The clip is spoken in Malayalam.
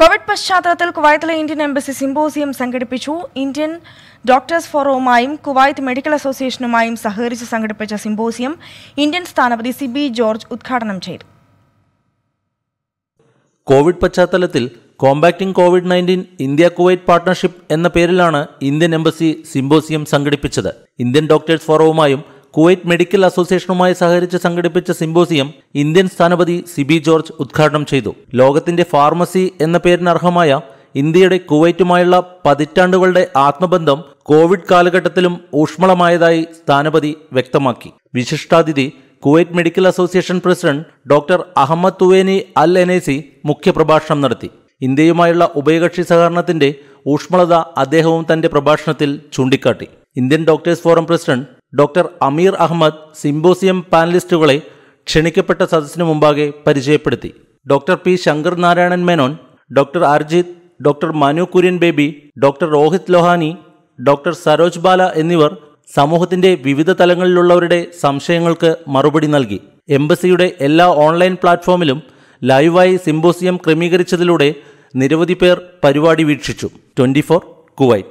കോവിഡ് പശ്ചാത്തലത്തിൽ കുവൈത്തിലെ ഇന്ത്യൻ എംബസി സിംബോസിയം സംഘടിപ്പിച്ചു ഇന്ത്യൻ ഡോക്ടേഴ്സ് ഫോറവുമായും കുവൈത്ത് മെഡിക്കൽ അസോസിയേഷനുമായും സഹകരിച്ച് സംഘടിപ്പിച്ച സിംബോസിയം ഇന്ത്യൻ സ്ഥാനപതി സി ബി ജോർജ് ഉദ്ഘാടനം ചെയ്തു കോവിഡ് പശ്ചാത്തലത്തിൽ combating covid nineteen India Kuwait partnership എന്ന പേരിലാണ് ഇന്ത്യൻ എംബസി സിംബോസിയം സംഘടിപ്പിച്ചത് ഇന്ത്യൻ ഡോക്ടേഴ്സ് ഫോറവുമായും കുവൈറ്റ് മെഡിക്കൽ അസോസിയേഷനുമായി സഹകരിച്ച് സംഘടിപ്പിച്ച സിംബോസിയം ഇന്ത്യൻ സ്ഥാനപതി സിബി ജോർജ് ഉദ്ഘാടനം ചെയ്തു ലോകത്തിന്റെ ഫാർമസി എന്ന പേരിനർഹമായ ഇന്ത്യയുടെ കുവൈറ്റുമായുള്ള പതിറ്റാണ്ടുകളുടെ ആത്മബന്ധം കോവിഡ് കാലഘട്ടത്തിലും ഊഷ്മളമായതായി സ്ഥാനപതി വ്യക്തമാക്കി വിശിഷ്ടാതിഥി Kuwait medical association president doctor Ahmed Thuwaini Al Enezi മുഖ്യപ്രഭാഷണം നടത്തി ഇന്ത്യയുമായുള്ള ഉഭയകക്ഷി സഹകരണത്തിന്റെ ഊഷ്മളത അദ്ദേഹവും തന്റെ പ്രഭാഷണത്തിൽ ചൂണ്ടിക്കാട്ടി Indian doctors forum president doctor Amir Ahmed symposium പാനലിസ്റ്റുകളെ ക്ഷണിക്കപ്പെട്ട സദസ്സിനു മുമ്പാകെ പരിചയപ്പെടുത്തി doctor P Shankar Narayanan Menon doctor Arjit doctor Manu Kurian Baby doctor Rohit Lohani doctor Saroj Bala എന്നിവർ സമൂഹത്തിന്റെ വിവിധ തലങ്ങളിലുള്ളവരുടെ സംശയങ്ങൾക്ക് മറുപടി നൽകി എംബസിയുടെ എല്ലാ ഓൺലൈൻ പ്ലാറ്റ്ഫോമിലും ലൈവായി സിംബോസിയം ക്രമീകരിച്ചതിലൂടെ നിരവധി പേർ പരിപാടി വീക്ഷിച്ചു ട്വന്റി ഫോർ കുവൈറ്റ്